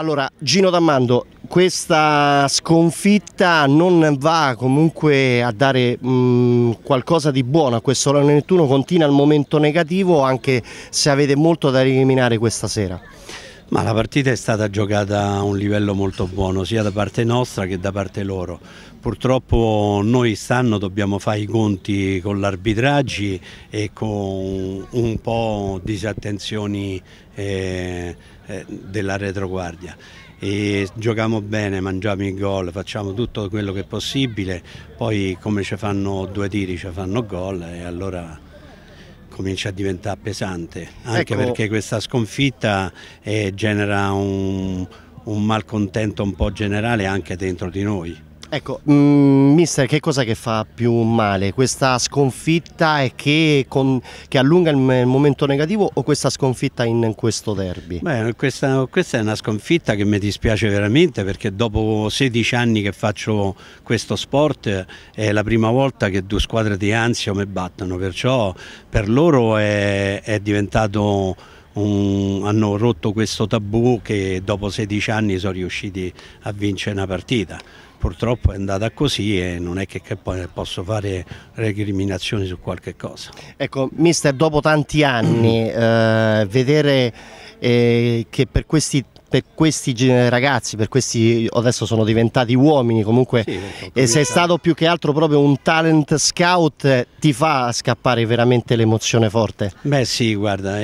Allora, Gino D'Ammando, questa sconfitta non va comunque a dare mh, mm, qualcosa di buono a questo Lone Nettuno, continua al momento negativo anche se avete molto da eliminare questa sera. Ma la partita è stata giocata a un livello molto buono sia da parte nostra che da parte loro. Purtroppo noi stanno dobbiamo fare i conti con l'arbitraggi e con un po' disattenzioni eh, eh, della retroguardia. E giochiamo bene, mangiamo i gol, facciamo tutto quello che è possibile, poi come ci fanno due tiri ci fanno gol e allora comincia a diventare pesante, anche ecco. perché questa sconfitta eh, genera un, un malcontento un po' generale anche dentro di noi. Ecco, mm, mister, che cosa che fa più male? Questa sconfitta che, con, che, allunga il, momento negativo o questa sconfitta in questo derby? Beh, questa, questa, è una sconfitta che mi dispiace veramente perché dopo 16 anni che faccio questo sport è la prima volta che due squadre di Anzio mi battono, perciò per loro è, è diventato un, hanno rotto questo tabù che dopo 16 anni sono riusciti a vincere una partita. Purtroppo è andata così e non è che, che posso fare recriminazioni su qualche cosa. Ecco, mister, dopo tanti anni, eh, vedere eh, che per questi per questi ragazzi, per questi adesso sono diventati uomini comunque sì, e sei stato più che altro proprio un talent scout ti fa scappare veramente l'emozione forte? Beh sì guarda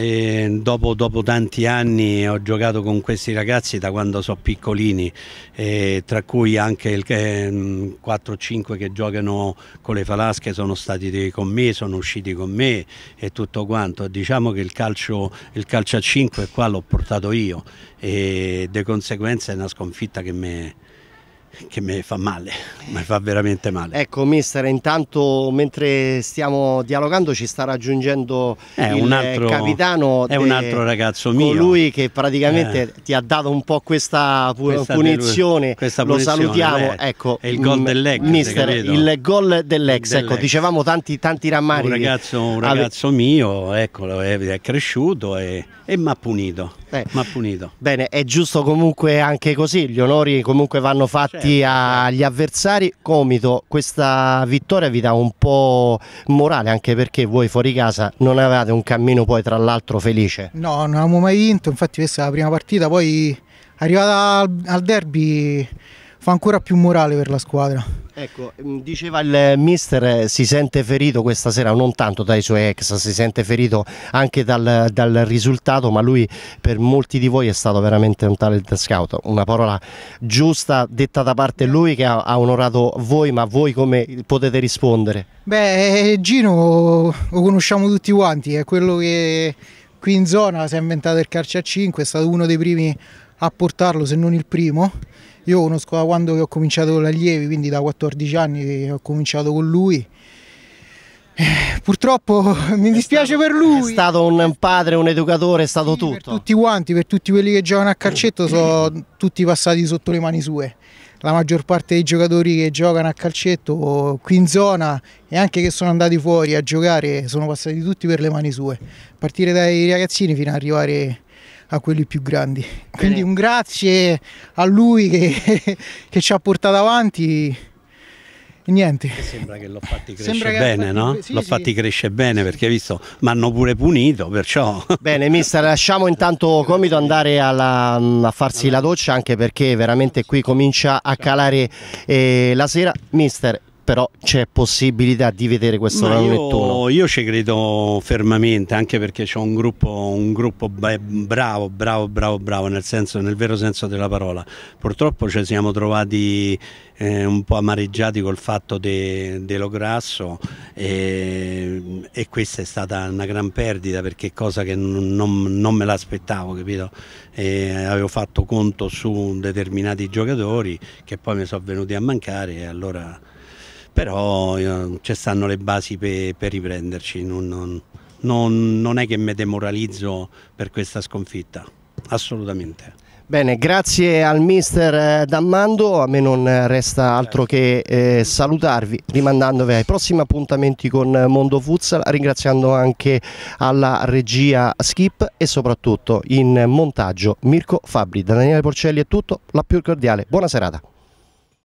dopo, dopo, tanti anni ho giocato con questi ragazzi da quando sono piccolini eh, tra cui anche il, eh, 4-5 mm, che giocano con le falasche sono stati con me, sono usciti con me e tutto quanto diciamo che il calcio, il calcio a 5 qua l'ho portato io e di conseguenza è una sconfitta che mi che mi fa male, mi fa veramente male. Ecco mister, intanto mentre stiamo dialogando ci sta raggiungendo è il un altro, capitano, è un altro ragazzo mio. Colui che praticamente eh. ti ha dato un po' questa, questa punizione, lui, questa lo salutiamo. Beh, ecco, è il gol mm, dell'ex. Mister, il gol dell'ex, dell ecco, dicevamo tanti, tanti rammarichi. Un ragazzo, un ragazzo mio, eccolo, è, è cresciuto e, e mi ha punito eh. Ma punito. Bene, è giusto comunque anche così, gli onori comunque vanno fatti certo. certo. agli avversari. Comito, questa vittoria vi dà un po' morale anche perché voi fuori casa non avevate un cammino poi tra l'altro felice. No, non avevamo mai vinto, infatti questa è la prima partita, poi arrivata al, al derby fa ancora più morale per la squadra. Ecco, mm, diceva il mister, eh, si sente ferito questa sera non tanto dai suoi ex, si sente ferito anche dal, dal risultato, ma lui per molti di voi è stato veramente un talent scout, una parola giusta detta da parte lui che ha, ha onorato voi, ma voi come potete rispondere? Beh, eh, Gino lo conosciamo tutti quanti, è quello che qui in zona si è inventato il calcio a 5, è stato uno dei primi a portarlo se non il primo. Io conosco da quando ho cominciato con l'allievi, quindi da 14 anni ho cominciato con lui. Eh, purtroppo mi dispiace stato, per lui. È stato un padre, un educatore, è stato sì, tutto. Per tutti quanti, per tutti quelli che giocano a calcetto, sono tutti passati sotto le mani sue. La maggior parte dei giocatori che giocano a calcetto qui in zona e anche che sono andati fuori a giocare sono passati tutti per le mani sue. A partire dai ragazzini fino ad arrivare a quelli più grandi. Quindi un grazie a lui che, che ci ha portato avanti. niente. Sembra che l'ho fatti crescere bene, fatti... no? Sì, l'ho sì. fatti crescere bene perché visto, mi hanno pure punito, perciò... Bene, mister, lasciamo intanto Comito andare alla, a farsi la doccia anche perché veramente qui comincia a calare eh, la sera. Mister, però c'è possibilità di vedere questo lavoretto. Io, io ci credo fermamente, anche perché c'è un gruppo, un gruppo bravo, bravo, bravo, bravo, nel, senso, nel vero senso della parola. Purtroppo ci siamo trovati eh, un po' amareggiati col fatto de, dello grasso e, e, questa è stata una gran perdita perché cosa che non, non me l'aspettavo, capito? E avevo fatto conto su determinati giocatori che poi mi sono venuti a mancare e allora però eh, ci stanno le basi per, per riprenderci, non, non, non, non è che mi demoralizzo per questa sconfitta, assolutamente. Bene, grazie al mister eh, Dammando, a me non resta altro che eh, salutarvi rimandandovi ai prossimi appuntamenti con Mondo Futsal, ringraziando anche alla regia Skip e soprattutto in montaggio Mirko Fabri. Da Daniele Porcelli è tutto, la più cordiale, buona serata.